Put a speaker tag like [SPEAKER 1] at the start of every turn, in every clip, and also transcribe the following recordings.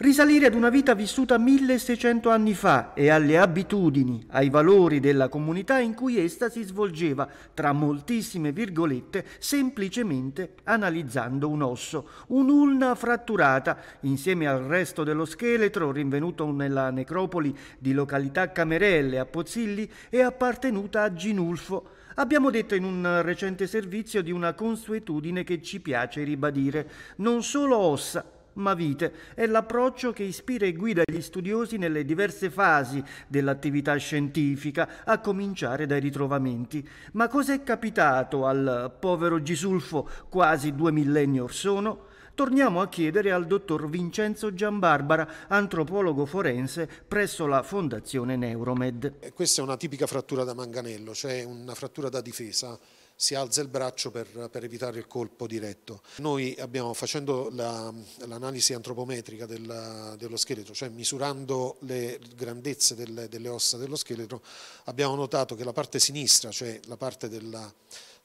[SPEAKER 1] Risalire ad una vita vissuta 1600 anni fa e alle abitudini, ai valori della comunità in cui essa si svolgeva, tra moltissime virgolette, semplicemente analizzando un osso, un'ulna fratturata, insieme al resto dello scheletro rinvenuto nella necropoli di località Camerelle a Pozzilli e appartenuta a Ginulfo, Abbiamo detto in un recente servizio di una consuetudine che ci piace ribadire. Non solo ossa, ma vite è l'approccio che ispira e guida gli studiosi nelle diverse fasi dell'attività scientifica, a cominciare dai ritrovamenti. Ma cos'è capitato al povero Gisulfo quasi due millenni or sono? torniamo a chiedere al dottor Vincenzo Giambarbara, antropologo forense presso la Fondazione Neuromed. Eh, questa è una
[SPEAKER 2] tipica frattura da manganello, cioè una frattura da difesa si alza il braccio per, per evitare il colpo diretto. Noi abbiamo, facendo l'analisi la, antropometrica del, dello scheletro, cioè misurando le grandezze delle, delle ossa dello scheletro, abbiamo notato che la parte sinistra, cioè la parte della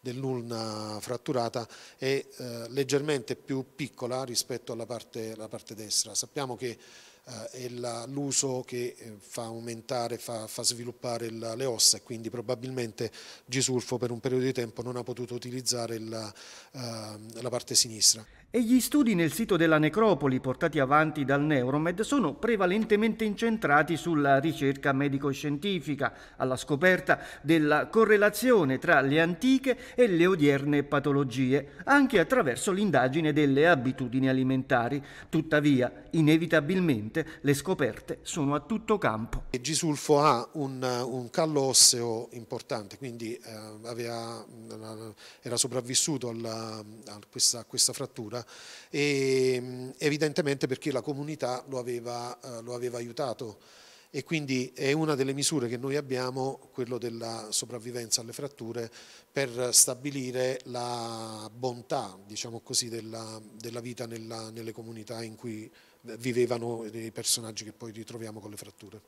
[SPEAKER 2] dell'ulna fratturata è eh, leggermente più piccola rispetto alla parte, alla parte destra. Sappiamo che eh, è l'uso che eh, fa aumentare, fa, fa sviluppare il, le ossa e quindi probabilmente Gisulfo per un periodo di tempo non ha potuto utilizzare il, eh, la parte sinistra.
[SPEAKER 1] E gli studi nel sito della necropoli portati avanti dal Neuromed sono prevalentemente incentrati sulla ricerca medico-scientifica, alla scoperta della correlazione tra le antiche e le odierne patologie, anche attraverso l'indagine delle abitudini alimentari. Tuttavia, inevitabilmente, Ovviamente le scoperte sono a tutto campo. Gisulfo ha un, un callo
[SPEAKER 2] osseo importante, quindi eh, aveva, mm, era sopravvissuto alla, a, questa, a, questa, frattura e mm, evidentemente perché la comunità lo aveva, eh, lo aveva aiutato e quindi è una delle misure che noi abbiamo, quello della sopravvivenza alle fratture, per stabilire la bontà diciamo così, della, della, vita nella, nelle comunità in cui vivevano dei personaggi che poi ritroviamo con le fratture.